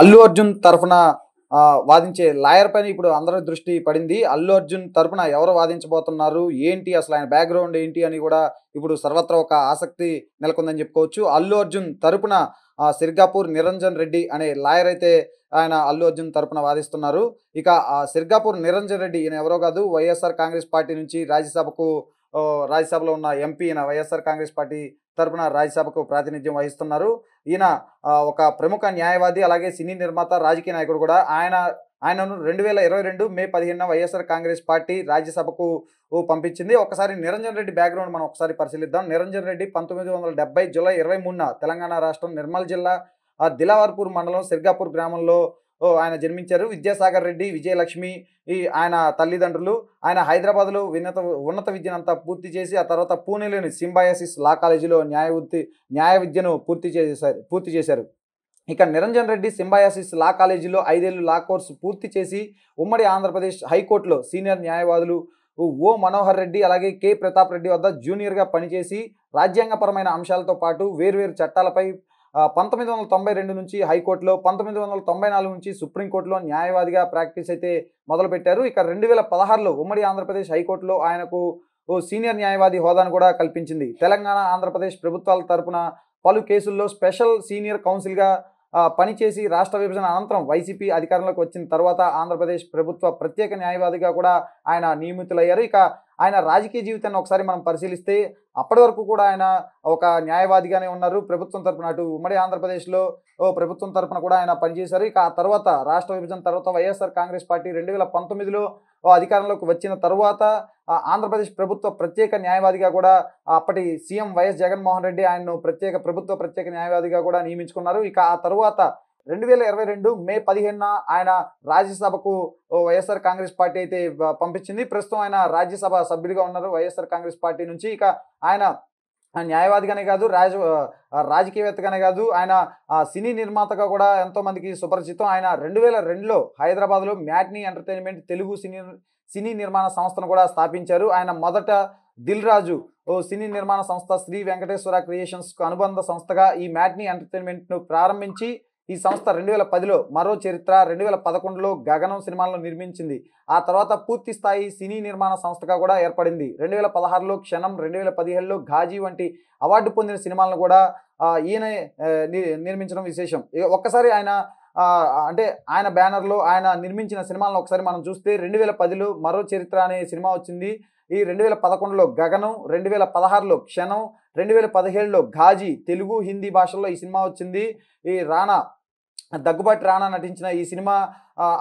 అల్లు అర్జున్ తరఫున వాదించే లాయర్ పైన ఇప్పుడు అందరి దృష్టి పడింది అల్లు అర్జున్ తరఫున ఎవరు వాదించబోతున్నారు ఏంటి అసలు ఆయన బ్యాక్గ్రౌండ్ ఏంటి అని కూడా ఇప్పుడు సర్వత్రా ఒక ఆసక్తి నెలకొందని చెప్పుకోవచ్చు అల్లు అర్జున్ తరఫున సిర్గాపూర్ నిరంజన్ రెడ్డి అనే లాయర్ అయితే ఆయన అల్లు అర్జున్ తరఫున వాదిస్తున్నారు ఇక సిర్గాపూర్ నిరంజన్ రెడ్డి ఈయన ఎవరో కాదు వైఎస్ఆర్ కాంగ్రెస్ పార్టీ నుంచి రాజ్యసభకు రాజ్యసభలో ఉన్న ఎంపీ ఈయన వైఎస్ఆర్ కాంగ్రెస్ పార్టీ తరపున రాజ్యసభకు ప్రాతినిధ్యం వహిస్తున్నారు ఈయన ఒక ప్రముఖ న్యాయవాది అలాగే సినీ నిర్మాత రాజకీయ నాయకుడు కూడా ఆయన ఆయనను రెండు వేల ఇరవై రెండు మే పదిహేను వైఎస్ఆర్ కాంగ్రెస్ పార్టీ రాజ్యసభకు పంపించింది ఒకసారి నిరంజన్ రెడ్డి బ్యాక్గ్రౌండ్ మనం ఒకసారి పరిశీలిద్దాం నిరంజన్ రెడ్డి పంతొమ్మిది వందల డెబ్బై జూలై ఇరవై మూడున తెలంగాణ రాష్ట్రం నిర్మల్ జిల్లా దిలావర్పూర్ మండలం సిర్గాపూర్ గ్రామంలో ఆయన జన్మించారు విద్యాసాగర్ రెడ్డి విజయలక్ష్మి ఈ ఆయన తల్లిదండ్రులు ఆయన హైదరాబాద్లో విన్నత ఉన్నత విద్యను అంతా పూర్తి చేసి ఆ తర్వాత పూణేలోని సింబయాసిస్ లా కాలేజీలో న్యాయవృత్తి న్యాయ విద్యను పూర్తి చేశారు పూర్తి చేశారు ఇక నిరంజన్ రెడ్డి సింబయాసిస్ లా కాలేజీలో ఐదేళ్ళు లా కోర్సు పూర్తి చేసి ఉమ్మడి ఆంధ్రప్రదేశ్ హైకోర్టులో సీనియర్ న్యాయవాదులు ఓ మనోహర్ రెడ్డి అలాగే కె ప్రతాప్ రెడ్డి వద్ద జూనియర్గా పనిచేసి రాజ్యాంగపరమైన అంశాలతో పాటు వేర్వేరు చట్టాలపై పంతొమ్మిది వందల తొంభై రెండు నుంచి హైకోర్టులో పంతొమ్మిది వందల తొంభై నాలుగు నుంచి సుప్రీంకోర్టులో న్యాయవాదిగా ప్రాక్టీస్ అయితే మొదలుపెట్టారు ఇక రెండు వేల పదహారులో ఉమ్మడి ఆంధ్రప్రదేశ్ హైకోర్టులో ఆయనకు సీనియర్ న్యాయవాది హోదాను కూడా కల్పించింది తెలంగాణ ఆంధ్రప్రదేశ్ ప్రభుత్వాల తరపున పలు కేసుల్లో స్పెషల్ సీనియర్ కౌన్సిల్గా పనిచేసి రాష్ట్ర విభజన అనంతరం వైసీపీ అధికారంలోకి వచ్చిన తర్వాత ఆంధ్రప్రదేశ్ ప్రభుత్వ ప్రత్యేక న్యాయవాదిగా కూడా ఆయన నియమితులయ్యారు ఇక ఆయన రాజకీయ జీవితాన్ని ఒకసారి మనం పరిశీలిస్తే అప్పటి వరకు కూడా ఆయన ఒక న్యాయవాదిగానే ఉన్నారు ప్రభుత్వం తరపున అటు ఉమ్మడి ఆంధ్రప్రదేశ్లో ప్రభుత్వం తరపున కూడా ఆయన పనిచేశారు ఇక ఆ తర్వాత రాష్ట్ర విభజన తర్వాత వైఎస్ఆర్ కాంగ్రెస్ పార్టీ రెండు వేల పంతొమ్మిదిలో అధికారంలోకి వచ్చిన తర్వాత ఆంధ్రప్రదేశ్ ప్రభుత్వ ప్రత్యేక న్యాయవాదిగా కూడా అప్పటి సీఎం వైఎస్ జగన్మోహన్ రెడ్డి ఆయన్ను ప్రత్యేక ప్రభుత్వ ప్రత్యేక న్యాయవాదిగా కూడా నియమించుకున్నారు ఇక ఆ తర్వాత రెండు వేల ఇరవై రెండు మే పదిహేనున ఆయన రాజ్యసభకు వైఎస్ఆర్ కాంగ్రెస్ పార్టీ అయితే పంపించింది ప్రస్తుతం ఆయన రాజ్యసభ సభ్యుడిగా ఉన్నారు వైఎస్ఆర్ కాంగ్రెస్ పార్టీ నుంచి ఇక ఆయన న్యాయవాదిగానే కాదు రాజ రాజకీయవేత్తగానే కాదు ఆయన సినీ నిర్మాతగా కూడా ఎంతో మందికి సుపరిచితం ఆయన రెండు వేల రెండులో హైదరాబాద్లో మ్యాట్నీ ఎంటర్టైన్మెంట్ తెలుగు సినీ సినీ నిర్మాణ సంస్థను కూడా స్థాపించారు ఆయన మొదట దిల్ రాజు ఓ సినీ నిర్మాణ సంస్థ శ్రీ వెంకటేశ్వర క్రియేషన్స్కు అనుబంధ సంస్థగా ఈ మ్యాట్నీ ఎంటర్టైన్మెంట్ను ప్రారంభించి ఈ సంస్థ రెండు వేల పదిలో మరో చరిత్ర రెండు వేల పదకొండులో గగనం సినిమాలను నిర్మించింది ఆ తర్వాత పూర్తి స్థాయి సినీ నిర్మాణ సంస్థగా కూడా ఏర్పడింది రెండు వేల పదహారులో క్షణం రెండు వేల పదిహేడులో ఘాజీ వంటి అవార్డు పొందిన సినిమాలను కూడా ఈయన నిర్మించడం విశేషం ఒక్కసారి ఆయన అంటే ఆయన బ్యానర్లో ఆయన నిర్మించిన సినిమాలను ఒకసారి మనం చూస్తే రెండు వేల పదిలో మరో చరిత్ర అనే సినిమా వచ్చింది ఈ రెండు వేల పదకొండులో గగనం రెండు వేల పదహారులో క్షణం రెండు వేల పదిహేడులో ఘాజీ తెలుగు హిందీ భాషల్లో ఈ సినిమా వచ్చింది ఈ రానా దగ్గుబాటి రాణా నటించిన ఈ సినిమా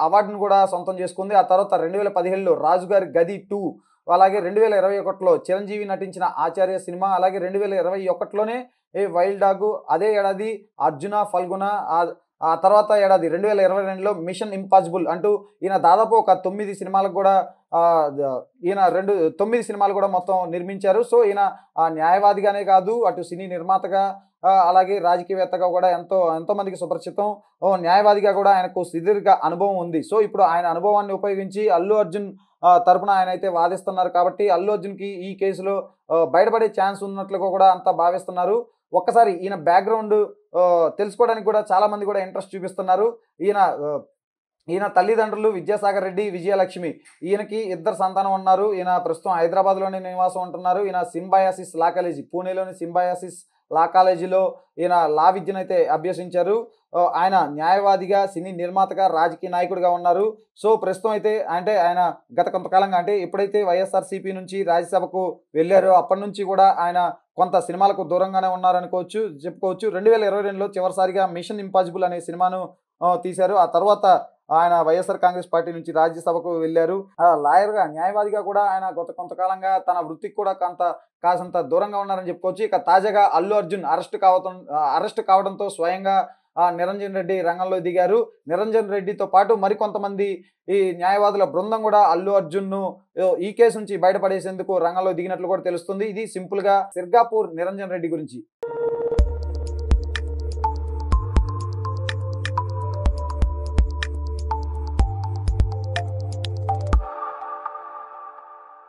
అవార్డును కూడా సొంతం చేసుకుంది ఆ తర్వాత రెండు వేల పదిహేడులో రాజుగారి గది టూ అలాగే రెండు వేల ఇరవై ఒకటిలో చిరంజీవి నటించిన ఆచార్య సినిమా అలాగే రెండు వేల ఇరవై ఒకటిలోనే ఏ వైల్డ్ డాగు అదే ఏడాది అర్జున ఫల్గున ఆ తర్వాత ఏడాది రెండు వేల ఇరవై రెండులో మిషన్ ఇంపాసిబుల్ అంటూ ఈయన దాదాపు ఒక తొమ్మిది సినిమాలకు కూడా ఈయన రెండు తొమ్మిది సినిమాలు కూడా మొత్తం నిర్మించారు సో ఈయన న్యాయవాదిగానే కాదు అటు సినీ నిర్మాతగా అలాగే రాజకీయవేత్తగా కూడా ఎంతో ఎంతోమందికి సుపరిచితం న్యాయవాదిగా కూడా ఆయనకు సుదీర్ఘ అనుభవం ఉంది సో ఇప్పుడు ఆయన అనుభవాన్ని ఉపయోగించి అల్లు అర్జున్ తరపున ఆయన అయితే వాదిస్తున్నారు కాబట్టి అల్లు అర్జున్కి ఈ కేసులో బయటపడే ఛాన్స్ ఉన్నట్లుగా కూడా అంతా భావిస్తున్నారు ఒక్కసారి ఈయన బ్యాక్గ్రౌండ్ తెలుసుకోవడానికి కూడా చాలామంది కూడా ఇంట్రెస్ట్ చూపిస్తున్నారు ఈయన ఈయన తల్లిదండ్రులు విద్యాసాగర్ రెడ్డి విజయలక్ష్మి ఈయనకి ఇద్దరు సంతానం ఉన్నారు ఈయన ప్రస్తుతం హైదరాబాద్లోని నివాసం ఉంటున్నారు ఈయన సింబయాసిస్ లా కాలేజీ పూణేలోని సింబయాసిస్ లా కాలేజీలో ఈయన లా విద్యను అయితే అభ్యసించారు ఆయన న్యాయవాదిగా సినీ నిర్మాతగా రాజకీయ నాయకుడిగా ఉన్నారు సో ప్రస్తుతం అయితే అంటే ఆయన గత కొంతకాలంగా అంటే ఎప్పుడైతే వైఎస్ఆర్సీపీ నుంచి రాజ్యసభకు వెళ్ళారో అప్పటి నుంచి కూడా ఆయన కొంత సినిమాలకు దూరంగానే ఉన్నారనుకోవచ్చు చెప్పుకోవచ్చు రెండు వేల ఇరవై రెండులో చివరిసారిగా మిషన్ ఇంపాసిబుల్ అనే సినిమాను తీశారు ఆ తర్వాత ఆయన వైఎస్ఆర్ కాంగ్రెస్ పార్టీ నుంచి రాజ్యసభకు వెళ్ళారు లాయర్గా న్యాయవాదిగా కూడా ఆయన గత కొంతకాలంగా తన వృత్తికి కూడా కొంత కాసంత దూరంగా ఉన్నారని చెప్పుకోవచ్చు ఇక తాజాగా అల్లు అర్జున్ అరెస్ట్ కావటం అరెస్ట్ కావడంతో స్వయంగా నిరంజన్ రెడ్డి రంగంలో దిగారు నిరంజన్ రెడ్డితో పాటు మరికొంతమంది ఈ న్యాయవాదుల బృందం కూడా అల్లు అర్జున్ను ఈ కేసు నుంచి బయటపడేసేందుకు రంగంలో దిగినట్లు కూడా తెలుస్తుంది ఇది సింపుల్గా సిర్గాపూర్ నిరంజన్ రెడ్డి గురించి